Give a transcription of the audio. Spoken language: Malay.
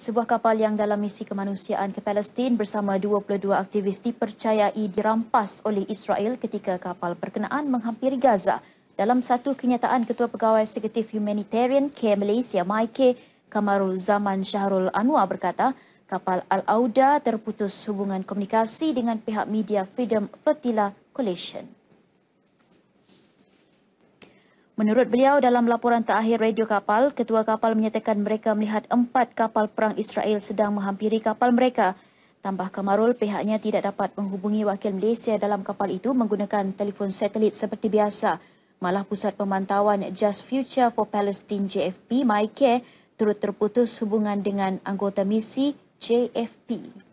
Sebuah kapal yang dalam misi kemanusiaan ke Palestin bersama 22 aktivis dipercayai dirampas oleh Israel ketika kapal berkenaan menghampiri Gaza. Dalam satu kenyataan Ketua Pegawai Eksekutif Humanitarian K Malaysia Mike Kamarul Zaman Syahrul Anwar berkata, kapal Al-Auda terputus hubungan komunikasi dengan pihak media Freedom Fertila Coalition. Menurut beliau, dalam laporan terakhir radio kapal, ketua kapal menyatakan mereka melihat empat kapal perang Israel sedang menghampiri kapal mereka. Tambah Kamarul, pihaknya tidak dapat menghubungi wakil Malaysia dalam kapal itu menggunakan telefon satelit seperti biasa. Malah pusat pemantauan Just Future for Palestine JFP, MyCare, turut terputus hubungan dengan anggota misi JFP.